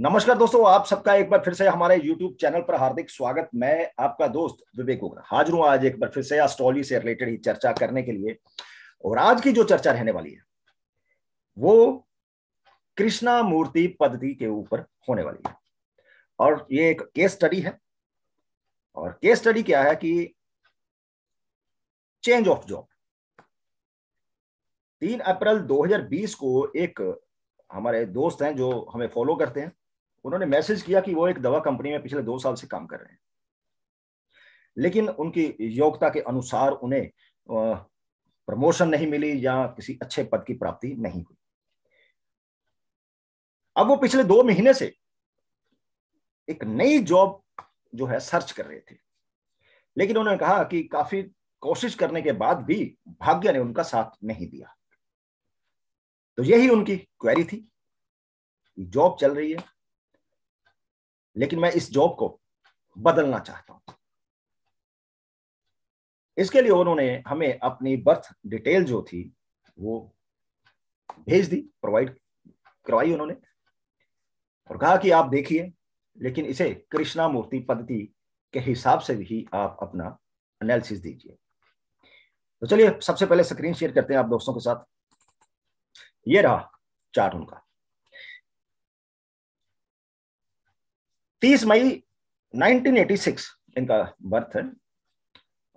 नमस्कार दोस्तों आप सबका एक बार फिर से हमारे YouTube चैनल पर हार्दिक स्वागत मैं आपका दोस्त विवेक उग्र हाजिर हूं आज एक बार फिर से एस्ट्रोलॉजी से रिलेटेड ही चर्चा करने के लिए और आज की जो चर्चा रहने वाली है वो कृष्णा मूर्ति पद्धति के ऊपर होने वाली है और ये एक केस स्टडी है और केस स्टडी क्या है कि चेंज ऑफ जॉब तीन अप्रैल 2020 को एक हमारे दोस्त हैं जो हमें फॉलो करते हैं उन्होंने मैसेज किया कि वो एक दवा कंपनी में पिछले दो साल से काम कर रहे हैं लेकिन उनकी योग्यता के अनुसार उन्हें प्रमोशन नहीं मिली या किसी अच्छे पद की प्राप्ति नहीं हुई अब वो पिछले दो महीने से एक नई जॉब जो है सर्च कर रहे थे लेकिन उन्होंने कहा कि काफी कोशिश करने के बाद भी भाग्य ने उनका साथ नहीं दिया तो यही उनकी क्वेरी थी जॉब चल रही है लेकिन मैं इस जॉब को बदलना चाहता हूं इसके लिए उन्होंने हमें अपनी बर्थ डिटेल जो थी वो भेज दी प्रोवाइड करवाई उन्होंने और कहा कि आप देखिए लेकिन इसे कृष्णा मूर्ति पद्धति के हिसाब से भी आप अपना एनालिसिस दीजिए तो चलिए सबसे पहले स्क्रीन शेयर करते हैं आप दोस्तों के साथ ये रहा चार्ट उनका तीस मई 1986 इनका बर्थ है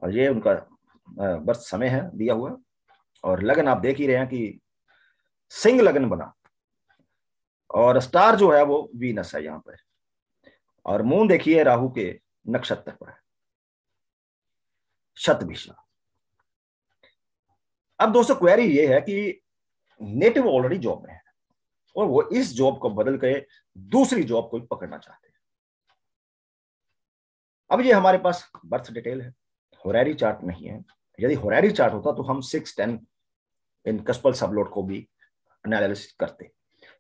और ये उनका बर्थ समय है दिया हुआ और लगन आप देख ही रहे हैं कि सिंह लगन बना और स्टार जो है वो वीनस है यहाँ पर और मून देखिए राहु के नक्षत्र पर है शतभिषा अब दोस्तों क्वेरी ये है कि नेटिव ऑलरेडी जॉब में है और वो इस जॉब को बदल के दूसरी जॉब को पकड़ना चाहते हैं अब ये हमारे पास बर्थ डिटेल है होरारी चार्ट नहीं है यदि होरारी चार्ट होता तो हम सिक्स टेन इन कस्पल सबलोड को भी एनालिसिस करते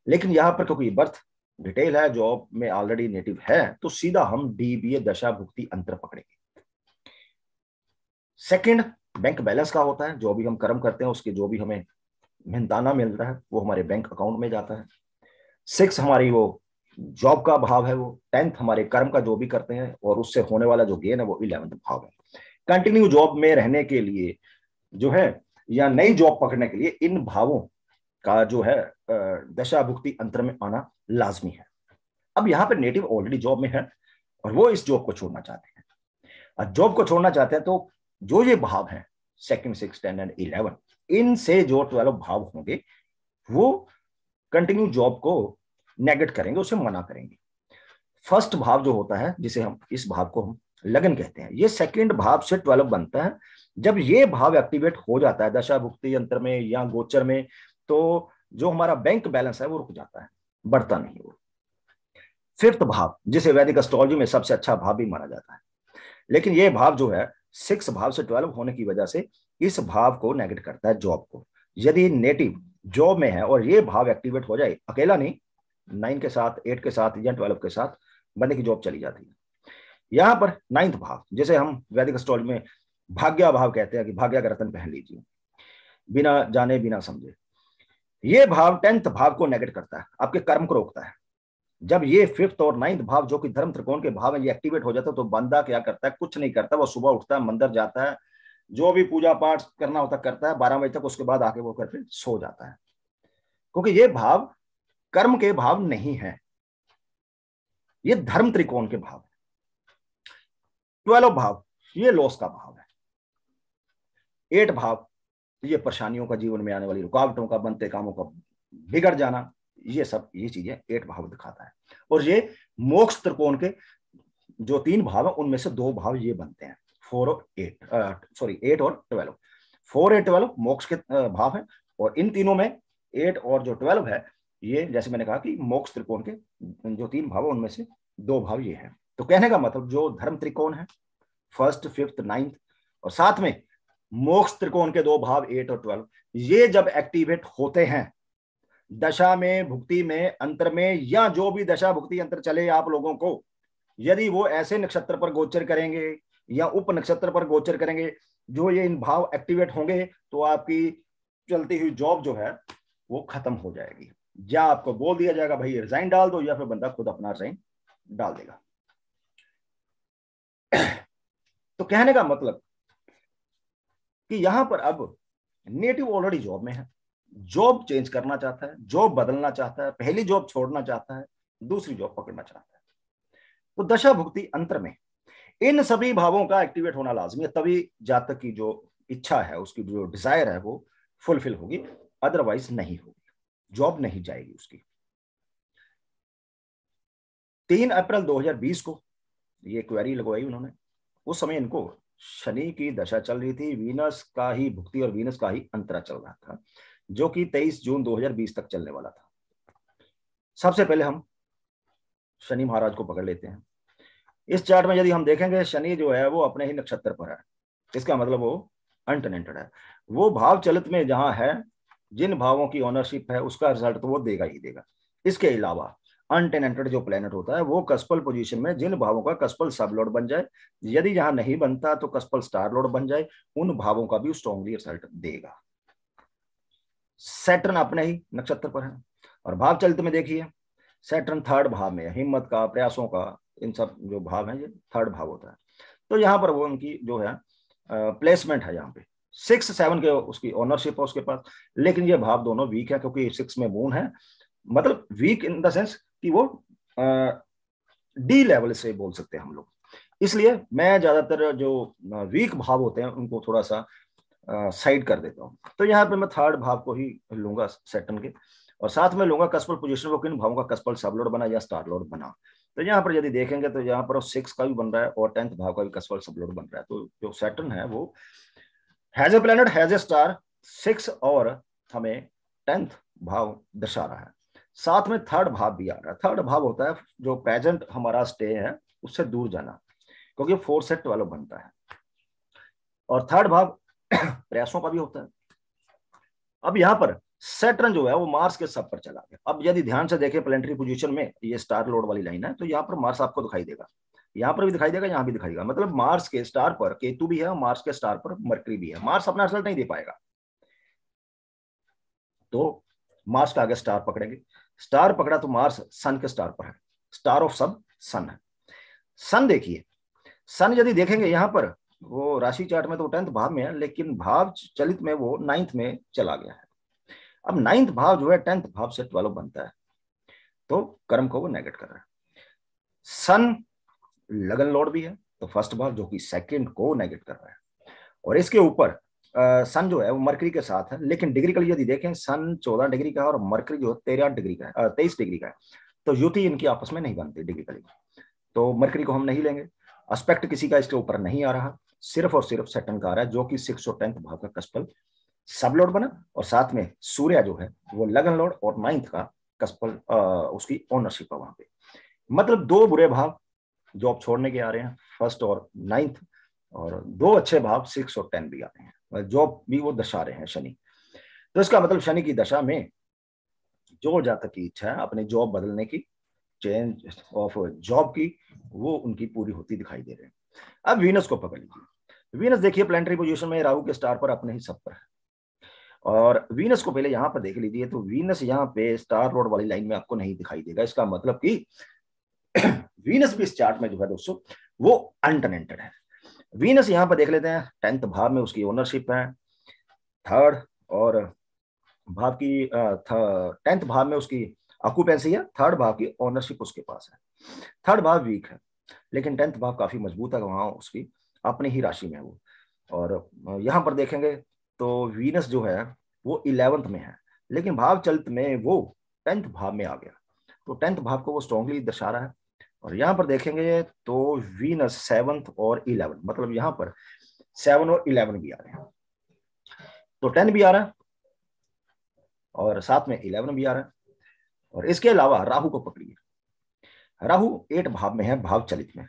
लेकिन यहाँ पर क्योंकि बर्थ डिटेल है जॉब में ऑलरेडी नेटिव है तो सीधा हम डीबीए दशा भुक्ति अंतर पकड़ेंगे सेकंड बैंक बैलेंस का होता है जो भी हम कर्म करते हैं उसके जो भी हमें मेहनताना मिलता है वो हमारे बैंक अकाउंट में जाता है सिक्स हमारी वो जॉब का भाव है वो टेंथ हमारे कर्म का जो भी करते हैं और उससे होने वाला जो गेन है वो इलेवेंथ भाव है कंटिन्यू जॉब में रहने के लिए जो है या नई जॉब पकड़ने के लिए इन भावों का जो है दशा भुक्ति अंतर में आना लाजमी है अब यहाँ पर नेटिव ऑलरेडी जॉब में है और वो इस जॉब को छोड़ना चाहते हैं और जॉब को छोड़ना चाहते हैं तो जो ये भाव है second six ten and eleven इनसे जो ट्वेल्व भाव होंगे वो कंटिन्यू जॉब को नेगेट करेंगे उसे मना करेंगे फर्स्ट भाव जो होता है जिसे हम इस भाव को हम लगन कहते हैं ये सेकंड भाव से ट्वेल्व बनता है जब ये भाव एक्टिवेट हो जाता है दशा भुक्ति यंत्र में या गोचर में तो जो हमारा बैंक बैलेंस है वो रुक जाता है बढ़ता नहीं वो फिफ्थ भाव जिसे वैदिक एस्ट्रोलॉजी में सबसे अच्छा भाव भी माना जाता है लेकिन ये भाव जो है सिक्स भाव से ट्वेल्व होने की वजह से इस भाव को नेगेट करता है जॉब को यदि नेटिव जॉब में है और ये भाव एक्टिवेट हो जाए अकेला नहीं नाइन के साथ एट के साथ या ट्वेल्व के साथ बंदे की जॉब चली जाती है यहाँ पर नाइन्थ भाव जैसे हम वैदिक स्टॉल में भाग्या भाव कहते हैं कि भाग्य का रतन पहन लीजिए बिना जाने बिना समझे ये भाव टेंथ भाव को नेगेट करता है आपके कर्म को रोकता है जब ये फिफ्थ और नाइन्थ भाव जो कि धर्म त्रिकोण के भाव है ये एक्टिवेट हो जाता है तो बंदा क्या करता है कुछ नहीं करता वो सुबह उठता है मंदिर जाता है जो भी पूजा पाठ करना होता करता है बारह बजे तक उसके बाद आके वो कर फिर सो जाता है क्योंकि ये भाव कर्म के भाव नहीं है ये धर्म त्रिकोण के भाव है ट्वेल्व भाव ये लॉस का भाव है एट भाव ये परेशानियों का जीवन में आने वाली रुकावटों का बनते कामों का बिगड़ जाना ये सब ये चीजें एट भाव दिखाता है और ये मोक्ष त्रिकोण के जो तीन भाव है उनमें से दो भाव ये बनते हैं फोर और एट सॉरी एट और ट्वेल्व फोर एट ट्वेल्व मोक्ष के भाव है और इन तीनों में एट और जो ट्वेल्व है ये जैसे मैंने कहा कि मोक्ष त्रिकोण के जो तीन भाव उनमें से दो भाव ये हैं तो कहने का मतलब जो धर्म त्रिकोण है फर्स्ट फिफ्थ नाइन्थ और साथ में मोक्ष त्रिकोण के दो भाव एट और ट्वेल्व ये जब एक्टिवेट होते हैं दशा में भुक्ति में अंतर में या जो भी दशा भुक्ति अंतर चले आप लोगों को यदि वो ऐसे नक्षत्र पर गोचर करेंगे या उप नक्षत्र पर गोचर करेंगे जो ये इन भाव एक्टिवेट होंगे तो आपकी चलती हुई जॉब जो है वो खत्म हो जाएगी या आपको बोल दिया जाएगा भाई रिजाइन डाल दो या फिर बंदा खुद अपना रिजाइन डाल देगा तो कहने का मतलब कि यहां पर अब नेटिव ऑलरेडी जॉब में है जॉब चेंज करना चाहता है जॉब बदलना चाहता है पहली जॉब छोड़ना चाहता है दूसरी जॉब पकड़ना चाहता है तो दशा भुक्ति अंतर में इन सभी भावों का एक्टिवेट होना लाजमी है तभी जातक की जो इच्छा है उसकी जो डिजायर है वो फुलफिल होगी अदरवाइज नहीं होगी जॉब नहीं जाएगी उसकी तीन अप्रैल 2020 को ये क्वेरी लगवाई उन्होंने उस समय इनको शनि की दशा चल रही थी वीनस का ही भुक्ति और वीनस का ही अंतरा चल रहा था जो कि 23 जून 2020 तक चलने वाला था सबसे पहले हम शनि महाराज को पकड़ लेते हैं इस चार्ट में यदि हम देखेंगे शनि जो है वो अपने ही नक्षत्र पर है इसका मतलब वो अनटनेटेड है वो भाव चलित में जहां है जिन भावों की ऑनरशिप है उसका रिजल्ट तो वो देगा ही देगा इसके अलावा अनटेनेंटेड जो प्लेनेट होता है वो कस्पल पोजीशन में जिन भावों का कस्पल सब लोड बन जाए यदि यहां नहीं बनता तो कस्पल स्टार लोड बन जाए उन भावों का भी स्ट्रॉन्गली रिजल्ट देगा सैटर्न अपने ही नक्षत्र पर है और भाव चलित में देखिए सैटर्न थर्ड भाव में हिम्मत का प्रयासों का इन सब जो भाव है ये थर्ड भाव होता है तो यहाँ पर वो उनकी जो है प्लेसमेंट है यहाँ पे सिक्स सेवन के उसकी ओनरशिप है उसके पास लेकिन ये भाव दोनों वीक है क्योंकि सिक्स में मून है मतलब वीक इन द सेंस कि वो डी लेवल से बोल सकते हैं हम लोग इसलिए मैं ज्यादातर जो वीक भाव होते हैं उनको थोड़ा सा साइड कर देता हूं तो यहाँ पे मैं थर्ड भाव को ही लूंगा सेटन के और साथ में लूंगा कस्पल पोजिशन को किन भावों का कस्पल सब लोड बना या स्टार लोड बना तो यहाँ पर यदि देखेंगे तो यहाँ पर सिक्स का भी बन रहा है और टेंथ भाव का भी कस्पल सब लोड बन रहा है तो जो सेटन है वो has a planet has a star six और हमें टेंथ भाव दर्शा रहा है साथ में थर्ड भाव भी आ रहा है थर्ड भाव होता है जो प्रेजेंट हमारा स्टे है उससे दूर जाना क्योंकि फोर सेट वालों बनता है और थर्ड भाव प्रयासों का भी होता है अब यहां पर सेटर्न जो है वो मार्स के सब पर चला गया अब यदि ध्यान से देखें प्लेनेटरी पोजीशन में ये स्टार लोड वाली लाइन है तो यहाँ पर मार्स आपको दिखाई देगा यहाँ पर भी दिखाई देगा यहाँ भी दिखाई देगा मतलब मार्स के स्टार पर केतु भी है मार्स के स्टार पर मरकरी भी है मार्स अपना रिजल्ट नहीं दे पाएगा तो मार्स का आगे स्टार पकड़ेंगे स्टार पकड़ा तो मार्स सन के स्टार पर है स्टार ऑफ सब सन है सन देखिए सन यदि देखेंगे यहां पर वो राशि चार्ट में तो टेंथ भाव में है लेकिन भाव चलित में वो नाइन्थ में चला गया है अब नाइन्थ भाव जो है टेंथ भाव से ट्वेल्व बनता है तो कर्म को वो नेगेट कर रहा है सन लगन लॉर्ड भी है तो फर्स्ट भाव जो कि सेकंड को नेगेट कर रहा है और इसके ऊपर सन जो है वो मरकरी के साथ है लेकिन डिग्री का यदि देखें सन चौदह डिग्री का है और मरकरी जो है तेरह डिग्री का है तेईस डिग्री का है तो युति इनकी आपस में नहीं बनती डिग्री का तो मरकरी को हम नहीं लेंगे अस्पेक्ट किसी का इसके ऊपर नहीं आ रहा सिर्फ और सिर्फ सेटन का आ रहा है जो कि सिक्स और टेंथ भाव का कस्पल सब लोड बना और साथ में सूर्य जो है वो लगन लोड और नाइन्थ का कस्पल उसकी ओनरशिप है वहां पे मतलब दो बुरे भाव जॉब छोड़ने के आ रहे हैं फर्स्ट और नाइन्थ और दो अच्छे भाव सिक्स और टेन भी आ रहे हैं जॉब भी वो दशा रहे हैं शनि तो इसका मतलब शनि की दशा में जो जातक की इच्छा है अपने जॉब बदलने की चेंज ऑफ जॉब की वो उनकी पूरी होती दिखाई दे रहे हैं अब वीनस को पकड़ लीजिए वीनस देखिए प्लेनेटरी पोजीशन में राहु के स्टार पर अपने ही सब पर है और वीनस को पहले यहाँ पर देख लीजिए तो वीनस यहाँ पे स्टार रोड वाली लाइन में आपको नहीं दिखाई देगा इसका मतलब कि वीनस भी इस चार्ट में जो है दोस्तों वो अनटनेटेड है वीनस यहाँ पर देख लेते हैं टेंथ भाव में उसकी ओनरशिप है थर्ड और भाव की टेंथ भाव में उसकी ऑक्यूपेंसी है थर्ड भाव की ओनरशिप उसके पास है थर्ड भाव वीक है लेकिन टेंथ भाव काफी मजबूत है वहां उसकी अपनी ही राशि में वो और यहाँ पर देखेंगे तो वीनस जो है वो इलेवंथ में है लेकिन भाव चलत में वो टेंथ भाव में आ गया तो टेंथ भाव को वो स्ट्रॉन्गली दर्शा रहा है और यहाँ पर देखेंगे तो वीनस सेवंथ और इलेवन मतलब यहाँ पर सेवन और इलेवन भी आ रहे हैं तो टेन भी आ रहा है और साथ में इलेवन भी आ रहा है और इसके अलावा राहु को पकड़िए राहु एट भाव में है भाव चलित में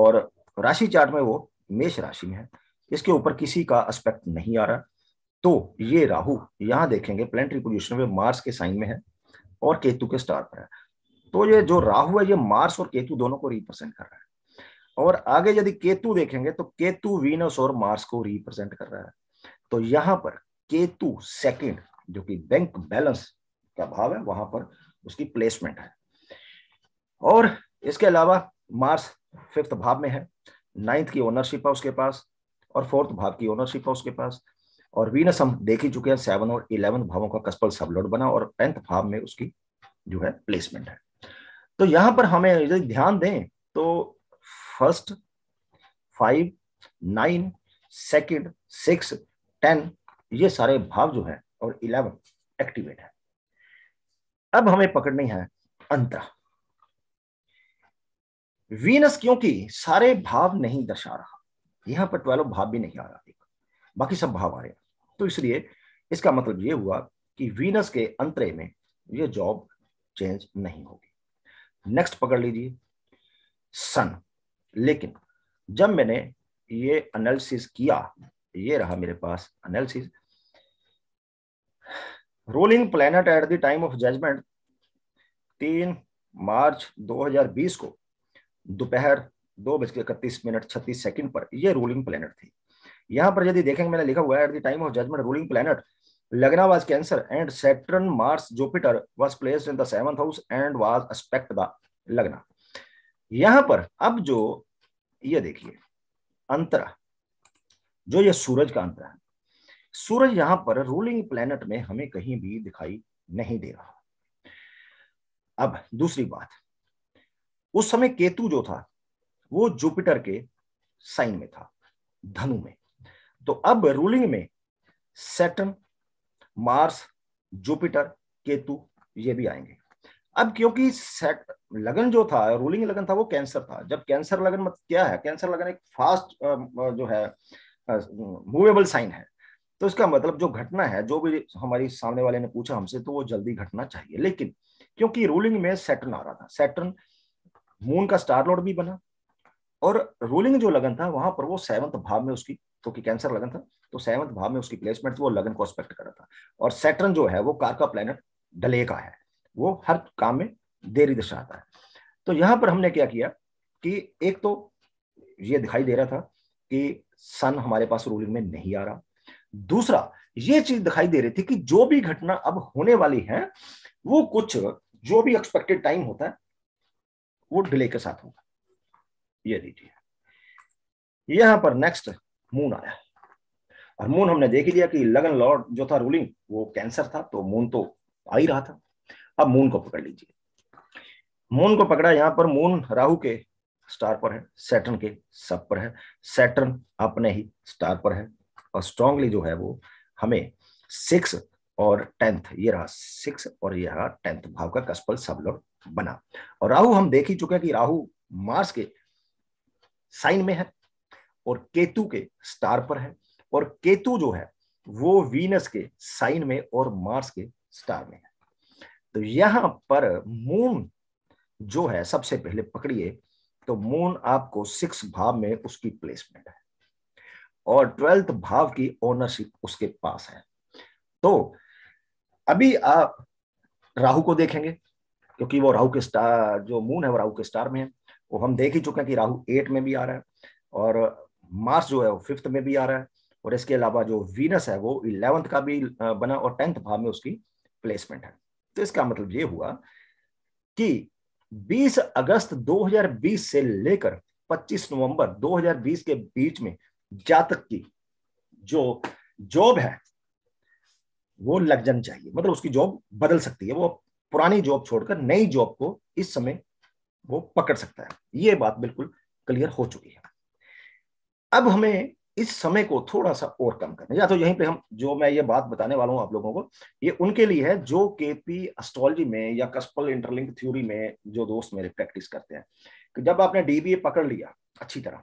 और राशि चार्ट में वो मेष राशि में है इसके ऊपर किसी का एस्पेक्ट नहीं आ रहा तो ये राहु यहां देखेंगे प्लेनेटरी पोजिशन में मार्स के साइन में है और केतु के स्टार पर है तो ये जो राहु है ये मार्स और केतु दोनों को रिप्रेजेंट कर रहा है और आगे यदि केतु देखेंगे तो केतु वीनस और मार्स को रिप्रेजेंट कर रहा है तो यहां पर केतु सेकंड जो कि बैंक बैलेंस का भाव है वहां पर उसकी प्लेसमेंट है और इसके अलावा मार्स फिफ्थ भाव में है नाइन्थ की ओनरशिप है उसके पास और फोर्थ भाव की ओनरशिप है उसके पास और वीनस हम देख ही चुके हैं सेवन और इलेवन भावों का कस्पल सबलोड बना और टेंथ भाव में उसकी जो है प्लेसमेंट है तो यहां पर हमें यदि ध्यान दें तो first five nine second six ten ये सारे भाव जो है और इलेवन एक्टिवेट है अब हमें पकड़नी है अंतरा वीनस क्योंकि सारे भाव नहीं दर्शा रहा यहां पर ट्वेल्व भाव भी नहीं आ रहा बाकी सब भाव आ रहे हैं तो इसलिए इसका मतलब ये हुआ कि वीनस के अंतरे में ये जॉब चेंज नहीं होगी नेक्स्ट पकड़ लीजिए सन लेकिन जब मैंने ये एनालिसिस किया ये रहा मेरे पास analysis ruling planet at the time of judgement तीन मार्च 2020 को दोपहर दो बज के इकतीस मिनट छत्तीस सेकंड पर यह रूलिंग प्लेनेट थी यहां पर यदि देखेंगे मैंने लिखा हुआ है at the time of judgement ruling planet Lagna was Cancer and Saturn, Mars Jupiter was placed in the seventh house and was aspect the Lagna. यहां पर अब जो ये देखिए अंतरा जो ये सूरज का अंतरा है सूरज यहां पर रूलिंग प्लेनेट में हमें कहीं भी दिखाई नहीं दे रहा अब दूसरी बात उस समय केतु जो था वो जुपिटर के साइन में था धनु में तो अब रूलिंग में सैटर्न मार्स जुपिटर केतु ये भी आएंगे अब क्योंकि लगन जो था रूलिंग लगन था वो कैंसर था जब कैंसर लगन मत क्या है कैंसर लगन एक फास्ट जो है मूवेबल साइन है तो इसका मतलब जो घटना है जो भी हमारी सामने वाले ने पूछा हमसे तो वो जल्दी घटना चाहिए लेकिन क्योंकि रूलिंग में सेटन आ रहा था सेटन मून का स्टार लॉर्ड भी बना और रूलिंग जो लगन था वहां पर वो सेवंथ भाव में उसकी क्योंकि तो कैंसर लगन था तो सेवंथ भाव में उसकी प्लेसमेंट वो लगन को एक्सपेक्ट कर रहा था और सैटर्न जो है वो कार का प्लेनेट डले का है वो हर काम में देरी दर्शाता है तो यहां पर हमने क्या किया कि एक तो ये दिखाई दे रहा था कि सन हमारे पास रूलिंग में नहीं आ रहा दूसरा ये चीज दिखाई दे रही थी कि जो भी घटना अब होने वाली है वो कुछ जो भी एक्सपेक्टेड टाइम होता है वो डिले के साथ होगा ये दीजिए यहां पर नेक्स्ट मून आया और मून हमने देख लिया कि लगन लॉर्ड जो था रूलिंग वो कैंसर था तो मून तो आ ही रहा था अब मून को पकड़ लीजिए मून को पकड़ा यहाँ पर मून राहु के स्टार पर है सैटर्न के सब पर है सैटर्न अपने ही स्टार पर है और स्ट्रांगली जो है वो हमें सिक्स और टेंथ ये रहा सिक्स और ये रहा टेंथ भाव का कसपल सब लोग बना और राहु हम देख ही चुके हैं कि राहु मार्स के साइन में है और केतु के स्टार पर है और केतु जो है वो वीनस के साइन में और मार्स के स्टार में है तो यहां पर मून जो है सबसे पहले पकड़िए तो मून आपको सिक्स भाव में उसकी प्लेसमेंट है और ट्वेल्थ भाव की ओनरशिप उसके पास है तो अभी आप राहु को देखेंगे क्योंकि वो राहु के स्टार जो मून है वो राहु के स्टार में है वो हम देख ही चुके हैं कि राहु एट में भी आ रहा है और मार्स जो है वो फिफ्थ में भी आ रहा है और इसके अलावा जो वीनस है वो इलेवंथ का भी बना और टेंथ भाव में उसकी प्लेसमेंट है तो इसका मतलब ये हुआ कि 20 अगस्त 2020 से लेकर 25 नवंबर 2020 के बीच में जातक की जो जॉब है वो लग जानी चाहिए मतलब उसकी जॉब बदल सकती है वो पुरानी जॉब छोड़कर नई जॉब को इस समय वो पकड़ सकता है ये बात बिल्कुल क्लियर हो चुकी है अब हमें इस समय को थोड़ा सा और कम करना या तो यहीं पे हम जो मैं ये बात बताने वाला हूँ आप लोगों को ये उनके लिए है जो केपी एस्ट्रोलॉजी में या कस्पल इंटरलिंक थ्योरी में जो दोस्त मेरे प्रैक्टिस करते हैं कि जब आपने डीबीए पकड़ लिया अच्छी तरह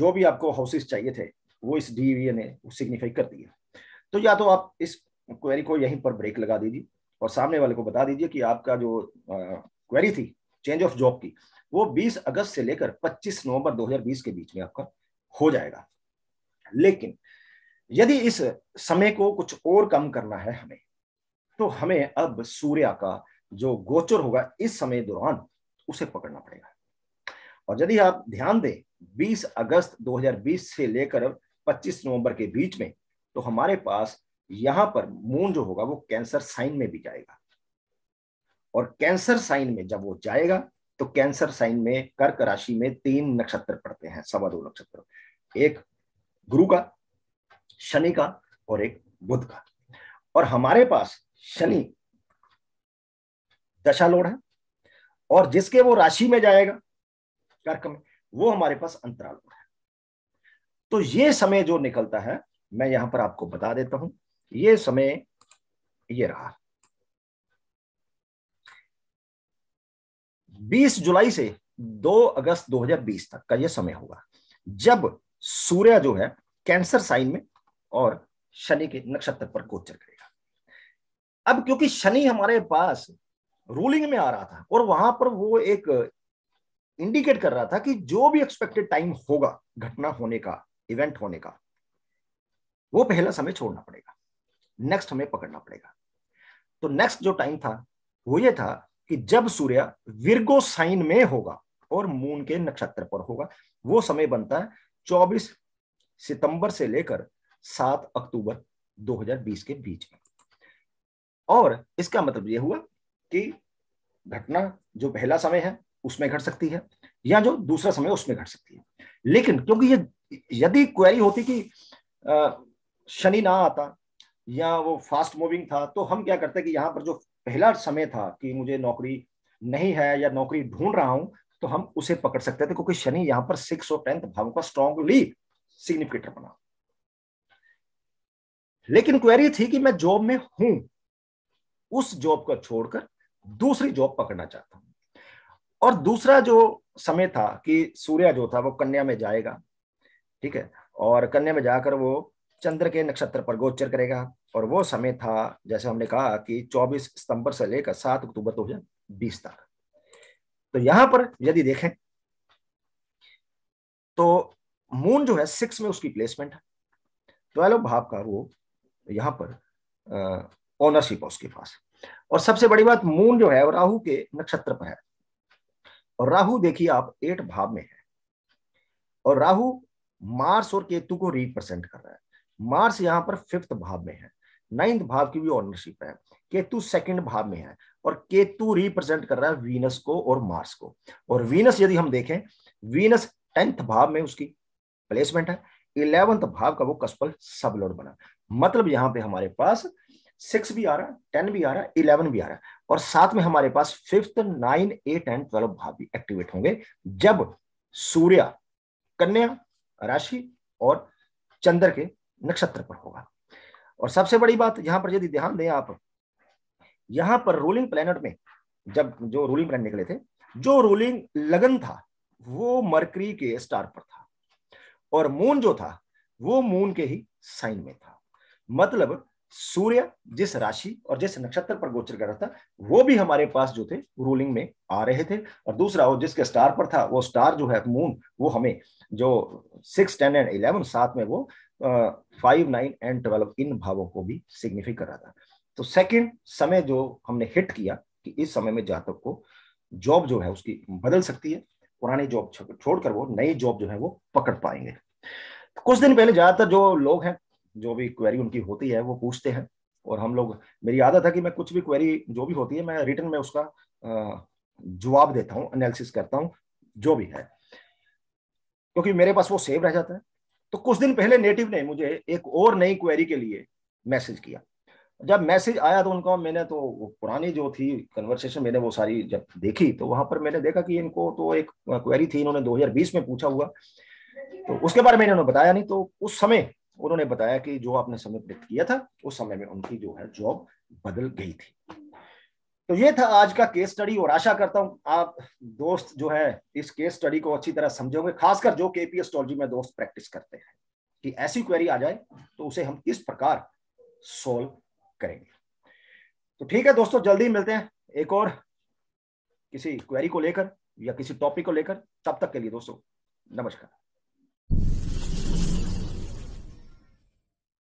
जो भी आपको हाउसेस चाहिए थे वो इस डीबीए ने सिग्निफाई कर दिया तो या तो आप इस क्वेरी को यहीं पर ब्रेक लगा दीजिए और सामने वाले को बता दीजिए कि आपका जो क्वेरी थी चेंज ऑफ जॉब की वो 20 अगस्त से लेकर 25 नवंबर 2020 के बीच में आपका हो जाएगा लेकिन यदि इस समय को कुछ और कम करना है हमें तो हमें अब सूर्य का जो गोचर होगा इस समय दौरान उसे पकड़ना पड़ेगा और यदि आप ध्यान दें 20 अगस्त 2020 से लेकर 25 नवंबर के बीच में तो हमारे पास यहां पर मून जो होगा वो कैंसर साइन में भी जाएगा और कैंसर साइन में जब वो जाएगा तो कैंसर साइन में कर्क राशि में तीन नक्षत्र पड़ते हैं सवा दो नक्षत्र एक गुरु का शनि का और एक बुद्ध का और हमारे पास शनि दशा लोड है और जिसके वो राशि में जाएगा कर्क में वो हमारे पास अंतराल लोड है तो ये समय जो निकलता है मैं यहां पर आपको बता देता हूं ये समय ये रहा 20 जुलाई से 2 अगस्त 2020 तक का यह समय होगा जब सूर्य जो है कैंसर साइन में और शनि के नक्षत्र पर गोचर करेगा अब क्योंकि शनि हमारे पास रूलिंग में आ रहा था और वहां पर वो एक इंडिकेट कर रहा था कि जो भी एक्सपेक्टेड टाइम होगा घटना होने का इवेंट होने का वो पहला समय छोड़ना पड़ेगा नेक्स्ट हमें पकड़ना पड़ेगा तो नेक्स्ट जो टाइम था वो ये था कि जब सूर्य विरगो साइन में होगा और मून के नक्षत्र पर होगा वो समय बनता है 24 सितंबर से लेकर 7 अक्टूबर 2020 के बीच में और इसका मतलब यह हुआ कि घटना जो पहला समय है उसमें घट सकती है या जो दूसरा समय उसमें घट सकती है लेकिन क्योंकि ये यदि क्वेरी होती कि शनि ना आता या वो फास्ट मूविंग था तो हम क्या करते कि यहां पर जो पहला समय था कि मुझे नौकरी नहीं है या नौकरी ढूंढ रहा हूं तो हम उसे पकड़ सकते थे क्योंकि शनि यहां पर सिक्स और टेंथ भाव का स्ट्रॉन्गली सिग्निफिकेटर बना लेकिन क्वेरी थी कि मैं जॉब में हूं उस जॉब को छोड़कर दूसरी जॉब पकड़ना चाहता हूं और दूसरा जो समय था कि सूर्य जो था वो कन्या में जाएगा ठीक है और कन्या में जाकर वो चंद्र के नक्षत्र पर गोचर करेगा और वो समय था जैसे हमने कहा कि 24 सितंबर से लेकर 7 अक्टूबर 2020 तक तो यहां पर यदि देखें तो मून जो है सिक्स में उसकी प्लेसमेंट है ट्वेल्व तो भाव का वो यहां पर ओनरशिप है उसके पास और सबसे बड़ी बात मून जो है राहु के नक्षत्र पर है और राहु देखिए आप एट भाव में है और राहु मार्स और केतु को रिप्रेजेंट कर रहा है मार्स यहां पर फिफ्थ भाव में है नाइन्थ भाव की भी ओनरशिप है केतु सेकंड भाव में है और केतु रिप्रेजेंट कर रहा है वीनस को और मार्स को और वीनस यदि हम देखें वीनस टेंथ भाव में उसकी प्लेसमेंट है इलेवंथ भाव का वो कस्पल सब लोड बना मतलब यहां पे हमारे पास सिक्स भी आ रहा है टेन भी आ रहा है इलेवन भी आ रहा है और साथ में हमारे पास fifth nine eight and twelve भाव भी एक्टिवेट होंगे जब सूर्य कन्या राशि और चंद्र के नक्षत्र पर होगा और सबसे बड़ी बात यहां पर यदि ध्यान दें आप यहां पर रूलिंग प्लेनेट में जब जो रूलिंग प्लेनेट निकले थे जो रूलिंग लगन था वो मरकरी के स्टार पर था और मून जो था वो मून के ही साइन में था मतलब सूर्य जिस राशि और जिस नक्षत्र पर गोचर कर रहा था वो भी हमारे पास जो थे रूलिंग में आ रहे थे और दूसरा वो जिसके स्टार पर था वो स्टार जो है मून वो हमें जो सिक्स टेन एंड इलेवन साथ में वो फाइव नाइन एंड ट्वेल्व इन भावों को भी सिग्निफिक कर रहा था तो सेकंड समय जो हमने हिट किया कि इस समय में जातक को जॉब जो है उसकी बदल सकती है पुरानी जॉब छोड़कर वो नई जॉब जो है वो पकड़ पाएंगे तो कुछ दिन पहले ज्यादातर जो लोग हैं जो भी क्वेरी उनकी होती है वो पूछते हैं और हम लोग मेरी आदत है कि मैं कुछ भी क्वेरी जो भी होती है मैं रिटर्न में उसका जवाब देता हूँ एनालिसिस करता हूँ जो भी है क्योंकि मेरे पास वो सेव रह जाता है तो कुछ दिन पहले नेटिव ने मुझे एक और नई क्वेरी के लिए मैसेज किया जब मैसेज आया तो उनका मैंने तो पुरानी जो थी कन्वर्सेशन मैंने वो सारी जब देखी तो वहां पर मैंने देखा कि इनको तो एक क्वेरी थी इन्होंने 2020 में पूछा हुआ तो उसके बारे में इन्होंने बताया नहीं तो उस समय उन्होंने बताया कि जो आपने समय प्रेरित किया था उस समय में उनकी जो है जॉब बदल गई थी तो ये था आज का केस स्टडी और आशा करता हूं आप दोस्त जो है इस केस स्टडी को अच्छी तरह समझोगे खासकर जो के पी में दोस्त प्रैक्टिस करते हैं कि ऐसी क्वेरी आ जाए तो उसे हम किस प्रकार सोल्व करेंगे तो ठीक है दोस्तों जल्दी मिलते हैं एक और किसी क्वेरी को लेकर या किसी टॉपिक को लेकर तब तक के लिए दोस्तों नमस्कार